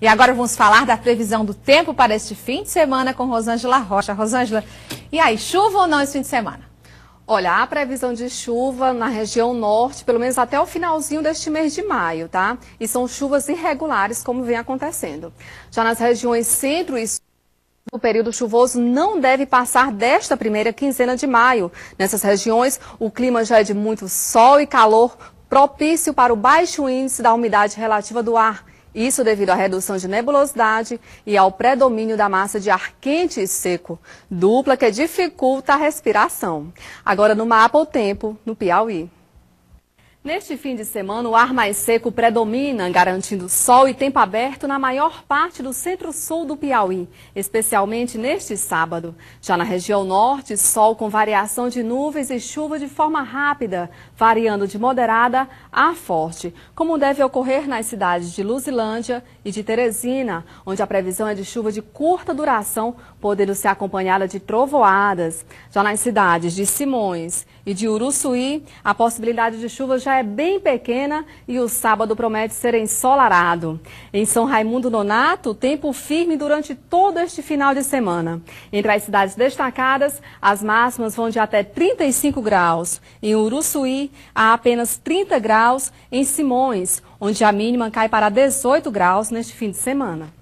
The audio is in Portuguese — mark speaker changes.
Speaker 1: E agora vamos falar da previsão do tempo para este fim de semana com Rosângela Rocha. Rosângela, e aí, chuva ou não esse fim de semana? Olha, há previsão de chuva
Speaker 2: na região norte, pelo menos até o finalzinho deste mês de maio, tá? E são chuvas irregulares, como vem acontecendo. Já nas regiões centro e sul, o período chuvoso não deve passar desta primeira quinzena de maio. Nessas regiões, o clima já é de muito sol e calor, propício para o baixo índice da umidade relativa do ar. Isso devido à redução de nebulosidade e ao predomínio da massa de ar quente e seco, dupla que dificulta a respiração. Agora no mapa o tempo, no Piauí. Neste fim de semana, o ar mais seco predomina, garantindo sol e tempo aberto na maior parte do centro-sul do Piauí, especialmente neste sábado. Já na região norte, sol com variação de nuvens e chuva de forma rápida, variando de moderada a forte, como deve ocorrer nas cidades de Luzilândia e de Teresina, onde a previsão é de chuva de curta duração, podendo ser acompanhada de trovoadas. Já nas cidades de Simões e de Uruçuí, a possibilidade de chuva já já é bem pequena e o sábado promete ser ensolarado. Em São Raimundo Nonato, tempo firme durante todo este final de semana. Entre as cidades destacadas, as máximas vão de até 35 graus. Em Uruçuí, há apenas 30 graus. Em Simões, onde a mínima cai para 18 graus neste fim de semana.